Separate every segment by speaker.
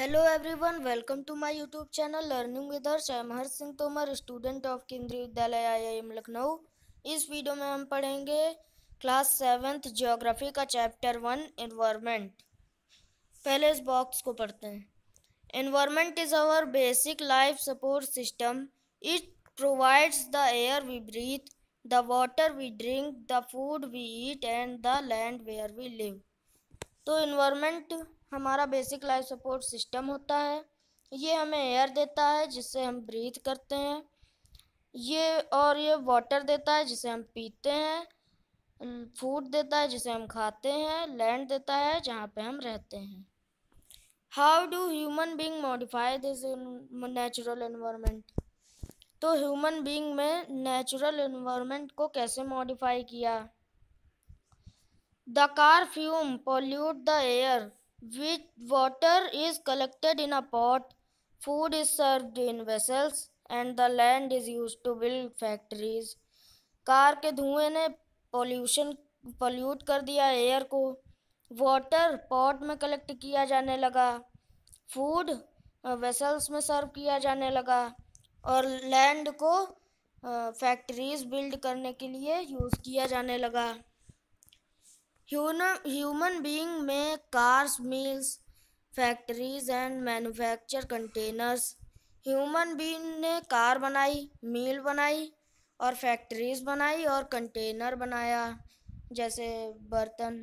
Speaker 1: Hello everyone welcome to my YouTube channel learning with Arsh एम Har Singh Tomar student of Kendriya Vidyalaya IIM Lucknow इस video में हम पढ़ेंगे क्लास सेवेंथ ज्योग्राफी का चैप्टर वन एनवायरनमेंट पहले इस बॉक्स को पढ़ते हैं environment is our basic life support system it provides the air we breathe the water we drink the food we eat and the land where we live तो environment हमारा basic life support system होता है ये हमें air देता है जिससे हम ब्रीथ करते हैं ये और ये वाटर देता है जिसे हम पीते हैं फूड देता है जिसे हम खाते हैं लैंड देता है जहाँ पे हम रहते हैं how do human being modify this natural environment तो ह्यूमन बींग में नेचुरल इन्वामेंट को कैसे मॉडिफाई किया the car fume pollute the air which water is collected in a pot, food is served in vessels, and the land is used to build factories. Car के धुएं ने pollution pollute कर दिया air को water pot में collect किया जाने लगा फूड वेसल्स में सर्व किया जाने लगा और लैंड को फैक्ट्रीज बिल्ड करने के लिए यूज़ किया जाने लगा ह्यूमन बींग में cars mills factories and manufacture containers human being ने कार बनाई मिल बनाई और फैक्ट्रीज बनाई और कंटेनर बनाया जैसे बर्तन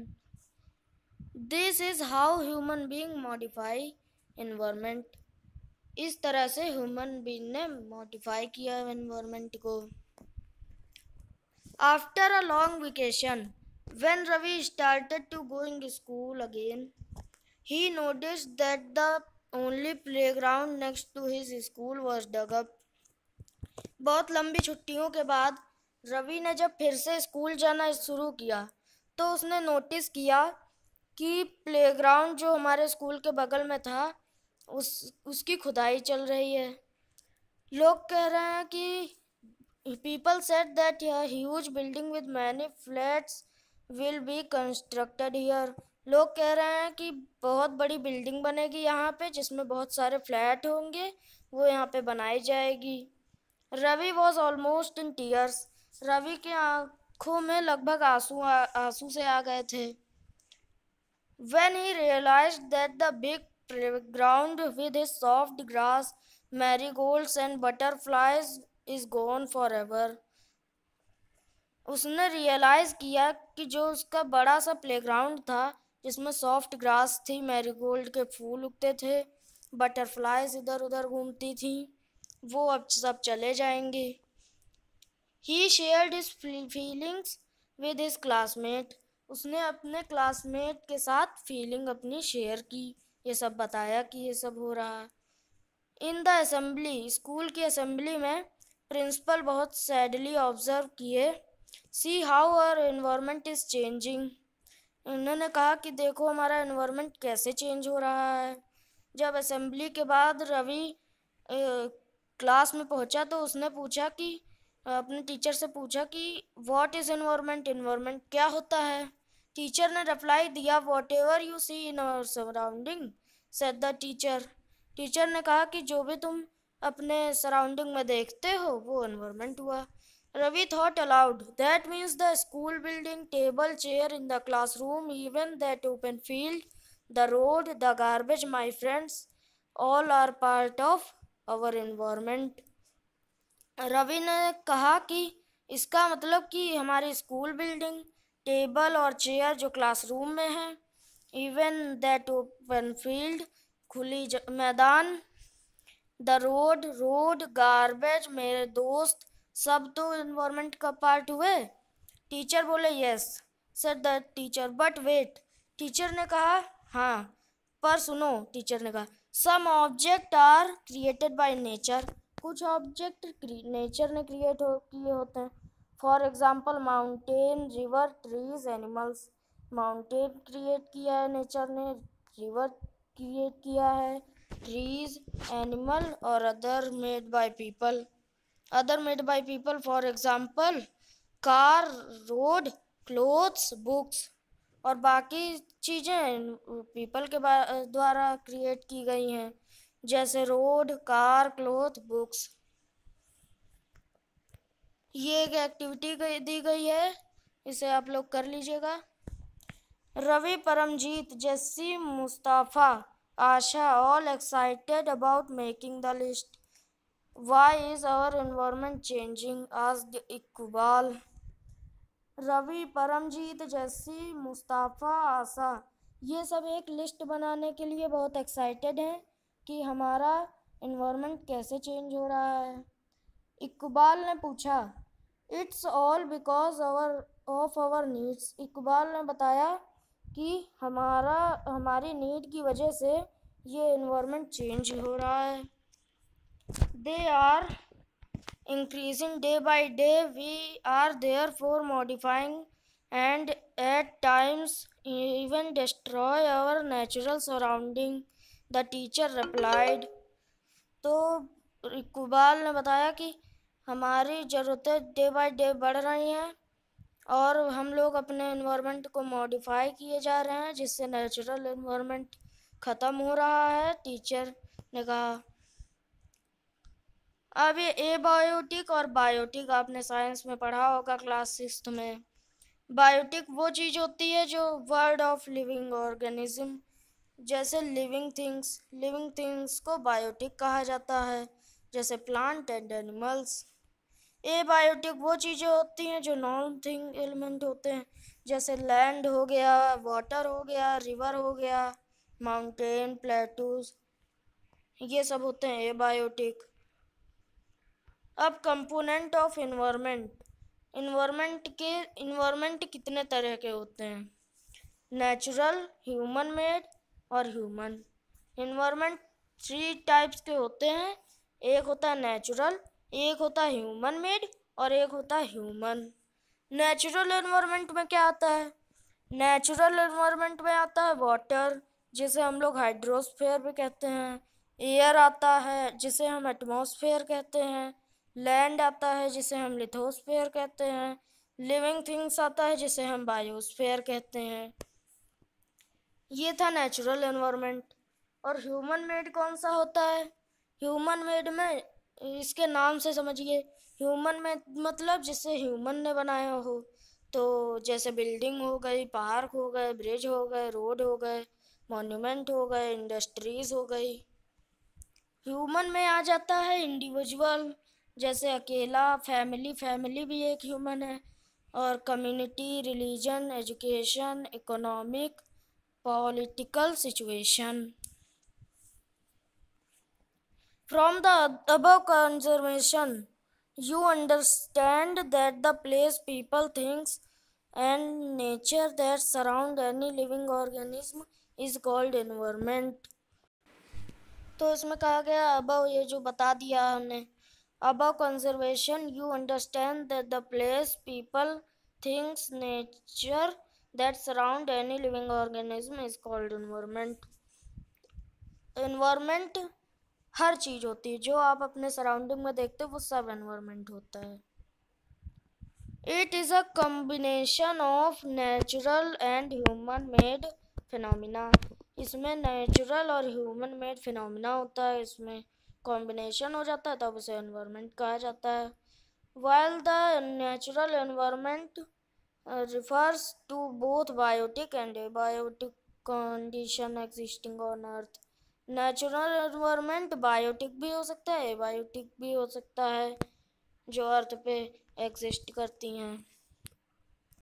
Speaker 1: this is how human being modify environment इस तरह से ह्यूमन बींग ने मॉडिफाई किया इन्वामेंट को after a long vacation When Ravi started to going to school again, he noticed that the only playground next to his school was dug up. बहुत लंबी छुट्टियों के बाद रवि ने जब फिर से स्कूल जाना शुरू किया तो उसने नोटिस किया कि प्लेग्राउंड जो हमारे स्कूल के बगल में था उस उसकी खुदाई चल रही है लोग कह रहे हैं कि people said that huge building with many flats will be constructed here लोग कह रहे हैं कि बहुत बड़ी बिल्डिंग बनेगी यहाँ पे जिसमें बहुत सारे फ्लैट होंगे वो यहाँ पे बनाई जाएगी Ravi was almost in tears Ravi के आँखों में लगभग आंसू आंसू से आ गए थे when he realise that the big ground playground soft grass marigolds and butterflies is gone forever उसने रियलाइज़ किया कि जो उसका बड़ा सा प्लेग्राउंड था जिसमें सॉफ्ट ग्रास थी मैरीगोल्ड के फूल उगते थे बटरफ्लाइज इधर उधर घूमती थी वो अब सब चले जाएंगे he shared his feelings with his classmate उसने अपने क्लासमेट के साथ फीलिंग अपनी शेयर की ये सब बताया कि ये सब हो रहा इन द असम्बली स्कूल की असम्बली में प्रिंसिपल बहुत सैडली ऑब्ज़र्व किए see how our environment is changing उन्होंने कहा कि देखो हमारा इन्वायरमेंट कैसे चेंज हो रहा है जब असेंबली के बाद रवि क्लास में पहुंचा तो उसने पूछा कि अपने टीचर से पूछा कि व्हाट इज़ इन्वायरमेंट इन्वायरमेंट क्या होता है टीचर ने रिप्लाई दिया whatever you see in our surrounding said the teacher teacher ने कहा कि जो भी तुम अपने सराउंडिंग में देखते हो वो इन्वायरमेंट हुआ Ravi thought aloud. That means the school building, table, chair in the classroom, even that open field, the road, the garbage, my friends, all are part of our environment. Ravi ne kaha ki iska matlab ki hamari school building, table aur chair jo classroom mein hai, even that open field, khuli maidan, the road, road, garbage, mere dost. सब तो environment का part हुए teacher बोले yes sir the teacher but wait teacher ने कहा हाँ पर सुनो टीचर ने कहा some object are created by nature कुछ ऑब्जेक्ट नेचर ने क्रिएट हो किए होते हैं for example mountain river trees animals mountain create किया है नेचर ने रिवर क्रिएट किया है ट्रीज एनिमल और other made by people other made by people for example car road clothes books और बाकी चीज़ें पीपल के द्वारा क्रिएट की गई हैं जैसे रोड कार क्लोथ बुक्स ये एक एक्टिविटी दी गई है इसे आप लोग कर लीजिएगा Ravi Paramjeet Jassi Mustafa Asha all excited about making the list Why is our environment changing? asked Iqbal. Ravi Paramjeet Jassi Mustafa आशा ये सब एक लिस्ट बनाने के लिए बहुत एक्साइटेड हैं कि हमारा इन्वामेंट कैसे चेंज हो रहा है इकबाल ने पूछा it's all because our of our needs Iqbal ने बताया कि हमारा हमारी नीड की वजह से ये इन्वामेंट चेंज हो रहा है They are increasing day by day. We are therefore modifying and at times even destroy our natural surrounding the teacher replied तो इकबाल ने बताया कि हमारी ज़रूरतें डे बाय डे बढ़ रही हैं और हम लोग अपने इन्वामेंट को मॉडिफाई किए जा रहे हैं जिससे नेचुरल इन्वामेंट ख़त्म हो रहा है टीचर ने कहा अब ये एबायोटिक और बायोटिक आपने साइंस में पढ़ा होगा क्लास सिक्स में बायोटिक वो चीज़ होती है जो वर्ड ऑफ लिविंग ऑर्गेनिज्म जैसे लिविंग थिंग्स लिविंग थिंग्स को बायोटिक कहा जाता है जैसे प्लांट एंड एनिमल्स बायोटिक वो चीज़ें होती हैं जो नॉन थिंग एलिमेंट होते हैं जैसे लैंड हो गया वाटर हो गया रिवर हो गया माउंटेन प्लेटूज ये सब होते हैं ए बायोटिक अब कंपोनेंट ऑफ इन्वायरमेंट इन्वायरमेंट के इन्वायरमेंट कितने तरह के होते हैं नेचुरल ह्यूमन मेड और ह्यूमन इन्वायरमेंट थ्री टाइप्स के होते हैं एक होता है नेचुरल एक होता है ह्यूमन मेड और एक होता है ह्यूमन नेचुरल इन्वायरमेंट में क्या आता है नेचुरल इन्वायरमेंट में आता है वाटर जिसे हम लोग हाइड्रोस्फेयर भी कहते हैं एयर आता है जिसे हम एटमॉस्फेयर कहते हैं लैंड आता है जिसे हम लिथोस्फेयर कहते हैं लिविंग थिंग्स आता है जिसे हम बायोस्फेयर कहते हैं ये था नेचुरल इन्वामेंट और ह्यूमन मेड कौन सा होता है ह्यूमन मेड में इसके नाम से समझिए ह्यूमन मेड मतलब जिसे ह्यूमन ने बनाया हो तो जैसे बिल्डिंग हो गई पार्क हो गए ब्रिज हो गए रोड हो गए मॉन्यूमेंट हो गए इंडस्ट्रीज़ हो गई ह्यूमन में आ जाता है इंडिविजुअल जैसे अकेला फैमिली फैमिली भी एक ह्यूमन है और community religion education economic political situation from the above conservation you understand that the place people things and nature that surround any living organism is called environment तो इसमें कहा गया अब ये जो बता दिया हमने About conservation, you understand that the place, people, things, nature that surround any living organism is called environment. Environment हर चीज़ होती है जो आप अपने सराउंडिंग में देखते हो वो सब एनवायरमेंट होता है it is a combination of natural and human made phenomena इसमें नेचुरल और ह्यूमन मेड फिनोमिना होता है इसमें कॉम्बिनेशन हो जाता है तब उसे एनवायरनमेंट कहा जाता है while the natural environment refers to both biotic and abiotic condition existing on earth natural environment biotic भी हो सकता है एबायोटिक भी हो सकता है जो अर्थ पे एग्जिस्ट करती हैं